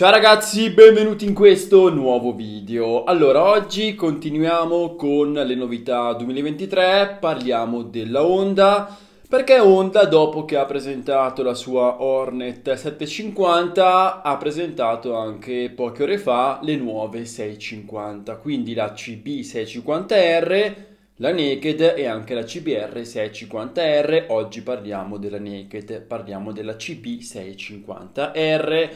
Ciao ragazzi, benvenuti in questo nuovo video. Allora, oggi continuiamo con le novità 2023, parliamo della Honda, perché Honda dopo che ha presentato la sua Hornet 750 ha presentato anche poche ore fa le nuove 650, quindi la CB650R, la Naked e anche la CBR 650R. Oggi parliamo della Naked, parliamo della CB650R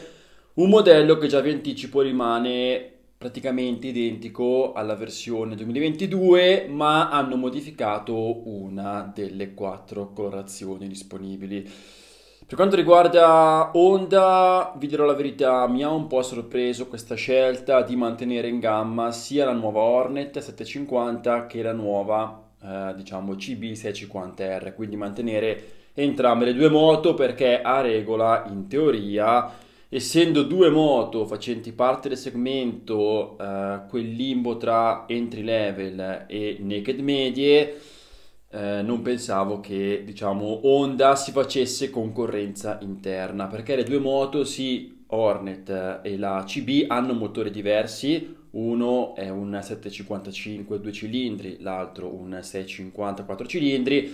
un modello che già vi anticipo rimane praticamente identico alla versione 2022 ma hanno modificato una delle quattro colorazioni disponibili. Per quanto riguarda Honda, vi dirò la verità, mi ha un po' sorpreso questa scelta di mantenere in gamma sia la nuova Hornet 750 che la nuova, eh, diciamo, CB650R, quindi mantenere entrambe le due moto perché a regola, in teoria, essendo due moto facenti parte del segmento, eh, quel limbo tra entry level e naked medie, eh, non pensavo che diciamo Honda si facesse concorrenza interna perché le due moto, sì, Hornet eh, e la CB hanno motori diversi, uno è un 755 due cilindri, l'altro un 650 quattro cilindri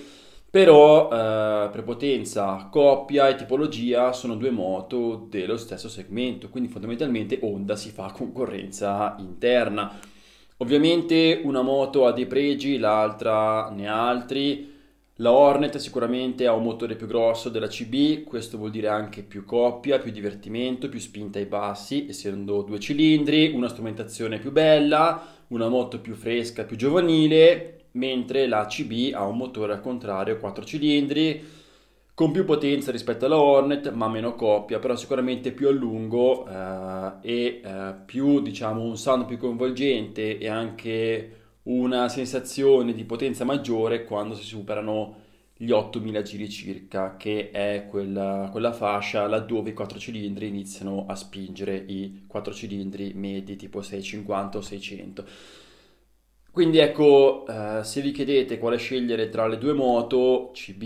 però eh, prepotenza, coppia e tipologia sono due moto dello stesso segmento, quindi fondamentalmente Honda si fa concorrenza interna. Ovviamente una moto ha dei pregi, l'altra ne ha altri. La Hornet sicuramente ha un motore più grosso della CB, questo vuol dire anche più coppia, più divertimento, più spinta ai bassi, essendo due cilindri, una strumentazione più bella, una moto più fresca, più giovanile, mentre la CB ha un motore al contrario 4 cilindri con più potenza rispetto alla Hornet ma meno coppia però sicuramente più a lungo eh, e eh, più diciamo un sound più coinvolgente e anche una sensazione di potenza maggiore quando si superano gli 8000 giri circa che è quella, quella fascia laddove i 4 cilindri iniziano a spingere i 4 cilindri medi tipo 650 o 600 quindi ecco, eh, se vi chiedete quale scegliere tra le due moto, CB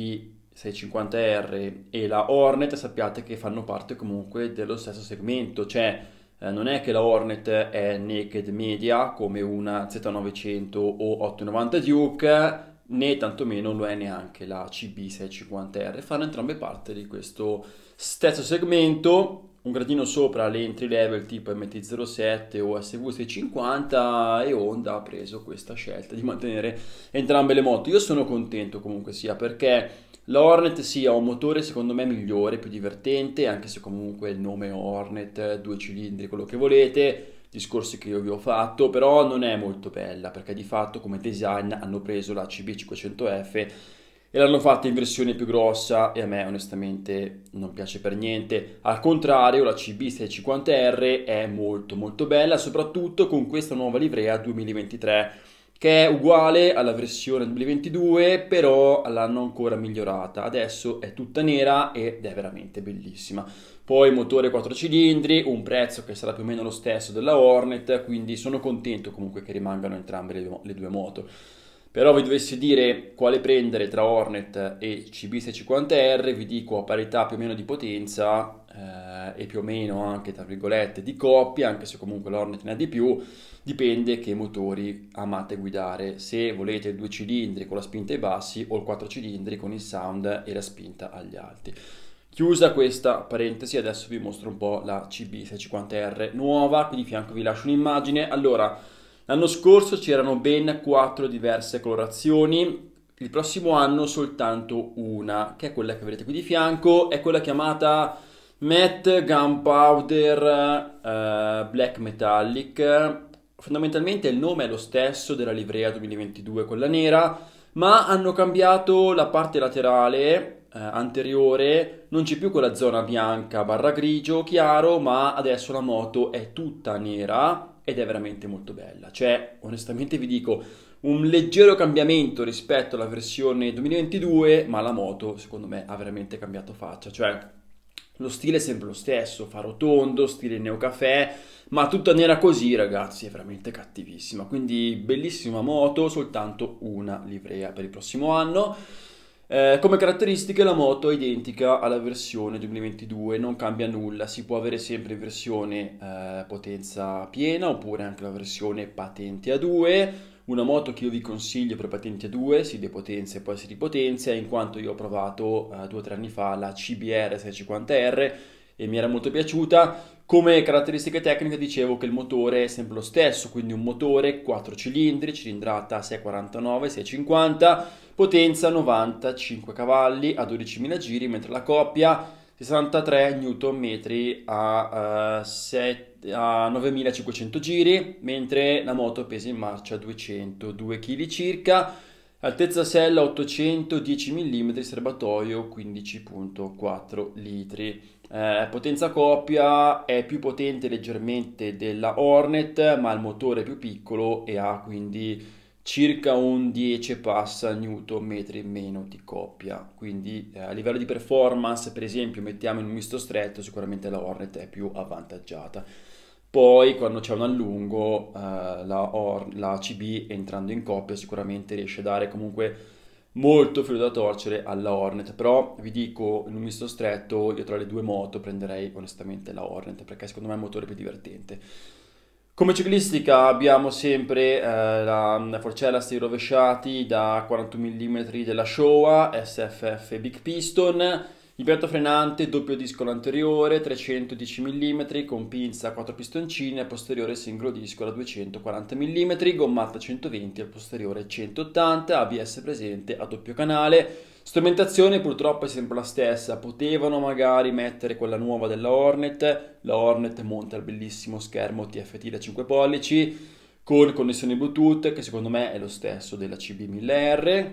650R e la Hornet, sappiate che fanno parte comunque dello stesso segmento, cioè eh, non è che la Hornet è naked media come una Z900 o 890 Duke, né tantomeno lo è neanche la CB650R, fanno entrambe parte di questo stesso segmento un gradino sopra le entry level tipo MT-07 o SV650 e Honda ha preso questa scelta di mantenere entrambe le moto. Io sono contento comunque sia perché la Hornet sì ha un motore secondo me migliore, più divertente, anche se comunque il nome Hornet, due cilindri, quello che volete, discorsi che io vi ho fatto, però non è molto bella perché di fatto come design hanno preso la CB500F e l'hanno fatta in versione più grossa e a me onestamente non piace per niente. Al contrario la CB650R è molto molto bella, soprattutto con questa nuova livrea 2023 che è uguale alla versione 2022 però l'hanno ancora migliorata adesso è tutta nera ed è veramente bellissima poi motore 4 cilindri un prezzo che sarà più o meno lo stesso della Hornet quindi sono contento comunque che rimangano entrambe le, le due moto però vi dovessi dire quale prendere tra Hornet e CB650R, vi dico a parità più o meno di potenza eh, e più o meno anche tra virgolette di coppia, anche se comunque l'Hornet ne ha di più, dipende che motori amate guidare, se volete il 2 cilindri con la spinta ai bassi o il 4 cilindri con il sound e la spinta agli alti. Chiusa questa parentesi, adesso vi mostro un po' la CB650R nuova, qui di fianco vi lascio un'immagine. Allora, L'anno scorso c'erano ben quattro diverse colorazioni, il prossimo anno soltanto una, che è quella che vedete qui di fianco, è quella chiamata Matte Gunpowder eh, Black Metallic. Fondamentalmente il nome è lo stesso della livrea 2022, quella nera, ma hanno cambiato la parte laterale eh, anteriore non c'è più quella zona bianca barra grigio chiaro ma adesso la moto è tutta nera ed è veramente molto bella. Cioè, onestamente vi dico, un leggero cambiamento rispetto alla versione 2022, ma la moto secondo me ha veramente cambiato faccia. Cioè, lo stile è sempre lo stesso, fa rotondo, stile neocaffè, ma tutta nera così ragazzi, è veramente cattivissima. Quindi bellissima moto, soltanto una livrea per il prossimo anno. Eh, come caratteristiche la moto è identica alla versione 2022, non cambia nulla, si può avere sempre versione eh, potenza piena oppure anche la versione patente a 2. Una moto che io vi consiglio per patente a 2 si depotenzia e poi si ripotenzia in quanto io ho provato 2-3 eh, anni fa la CBR 650R e mi era molto piaciuta. Come caratteristiche tecniche dicevo che il motore è sempre lo stesso, quindi un motore 4 cilindri, cilindrata 649, 650 potenza 95 cavalli a 12.000 giri, mentre la coppia 63 Nm a, uh, a 9.500 giri, mentre la moto pesa in marcia 202 kg circa, altezza sella 810 mm, serbatoio 15.4 litri. Eh, potenza coppia è più potente leggermente della Hornet, ma il motore è più piccolo e ha quindi circa un 10 passa newton metri meno di coppia quindi eh, a livello di performance per esempio mettiamo in un misto stretto sicuramente la Hornet è più avvantaggiata poi quando c'è un allungo eh, la, Or- la CB entrando in coppia sicuramente riesce a dare comunque molto filo da torcere alla Hornet però vi dico in un misto stretto io tra le due moto prenderei onestamente la Hornet perché secondo me è un motore più divertente come ciclistica abbiamo sempre eh, la forcella stili rovesciati da 41 mm della Showa, SFF Big Piston, Impianto frenante, doppio discolo anteriore, 310 mm, con pinza a 4 pistoncini, al posteriore singolo disco da 240 mm, gommata 120, al posteriore 180, ABS presente a doppio canale. Strumentazione purtroppo è sempre la stessa, potevano magari mettere quella nuova della Hornet, la Hornet monta il bellissimo schermo TFT da 5 pollici, con connessione Bluetooth che secondo me è lo stesso della CB1000R,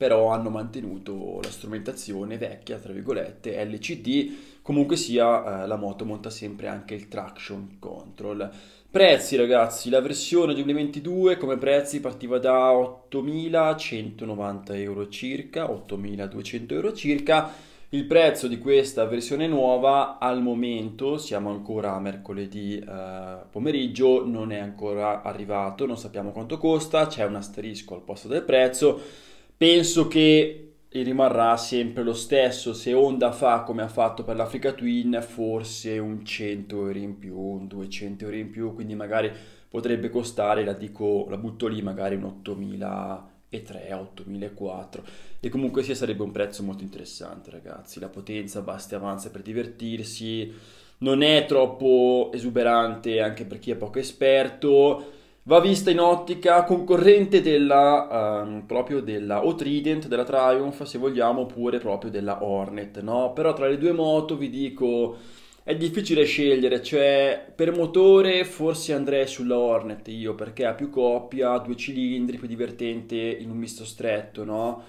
però hanno mantenuto la strumentazione vecchia, tra virgolette, LCD, comunque sia eh, la moto monta sempre anche il traction control. Prezzi ragazzi, la versione 2022 come prezzi partiva da 8.190 euro circa, 8.200 euro circa, il prezzo di questa versione nuova al momento, siamo ancora a mercoledì eh, pomeriggio, non è ancora arrivato, non sappiamo quanto costa, c'è un asterisco al posto del prezzo, Penso che rimarrà sempre lo stesso, se Honda fa come ha fatto per l'Africa Twin, forse un 100 euro in più, un 200 euro in più, quindi magari potrebbe costare, la dico, la butto lì, magari un 8000 8.004 e comunque sia sarebbe un prezzo molto interessante ragazzi la potenza basta e avanza per divertirsi non è troppo esuberante anche per chi è poco esperto va vista in ottica concorrente della, um, proprio della o Trident, della Triumph se vogliamo, oppure proprio della Hornet, no? Però tra le due moto vi dico, è difficile scegliere, cioè per motore forse andrei sulla Hornet io, perché ha più coppia, due cilindri, più divertente in un misto stretto, no?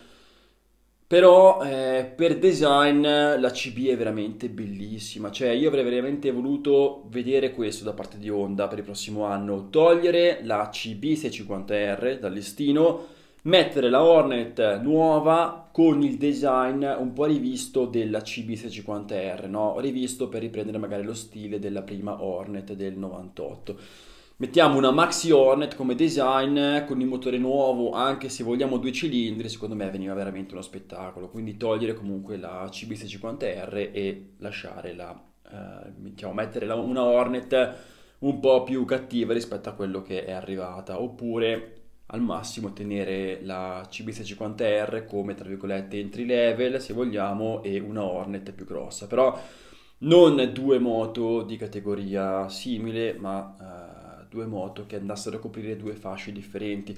Però eh, per design la CB è veramente bellissima, cioè io avrei veramente voluto vedere questo da parte di Honda per il prossimo anno, togliere la CB650R dal listino, mettere la Hornet nuova con il design un po' rivisto della CB650R, no? rivisto per riprendere magari lo stile della prima Hornet del 98. Mettiamo una Maxi Hornet come design con il motore nuovo, anche se vogliamo due cilindri, secondo me veniva veramente uno spettacolo. Quindi togliere comunque la CB650R e lasciare la, eh, diciamo, mettere la, una Hornet un po' più cattiva rispetto a quello che è arrivata. Oppure al massimo tenere la CB650R come tra virgolette entry level se vogliamo e una Hornet più grossa. Però non due moto di categoria simile ma... Eh, due moto che andassero a coprire due fasce differenti.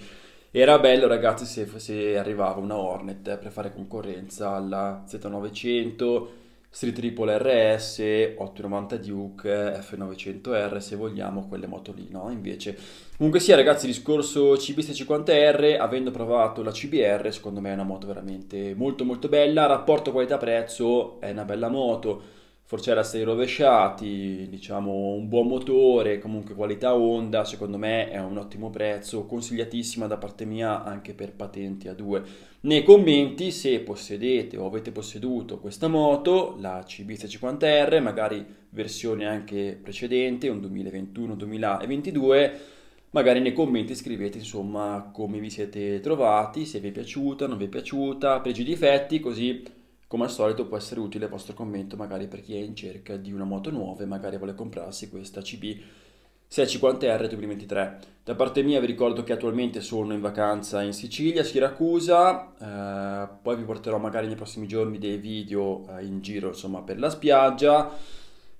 Era bello ragazzi se, se arrivava una Hornet per fare concorrenza alla Z900, Street Triple RS, 890 Duke, F900R se vogliamo quelle moto lì, no? Invece, comunque sia ragazzi, discorso CB650R, avendo provato la CBR, secondo me è una moto veramente molto molto bella, rapporto qualità-prezzo è una bella moto forcella 6 rovesciati, diciamo un buon motore, comunque qualità Honda, secondo me è un ottimo prezzo, consigliatissima da parte mia anche per patenti a 2. Nei commenti se possedete o avete posseduto questa moto, la CB350R, magari versione anche precedente, un 2021-2022, magari nei commenti scrivete insomma come vi siete trovati, se vi è piaciuta, non vi è piaciuta, pregi difetti, così come al solito può essere utile il vostro commento magari per chi è in cerca di una moto nuova e magari vuole comprarsi questa CB 650R 2023. Da parte mia vi ricordo che attualmente sono in vacanza in Sicilia, Siracusa, eh, poi vi porterò magari nei prossimi giorni dei video eh, in giro insomma, per la spiaggia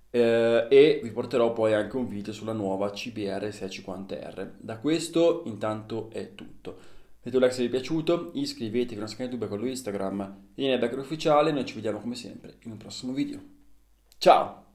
eh, e vi porterò poi anche un video sulla nuova CBR 650R. Da questo intanto è tutto. Vedo like se vi è piaciuto, iscrivetevi al nostro canale YouTube, e quello Instagram, linea backer ufficiale, noi ci vediamo come sempre in un prossimo video. Ciao!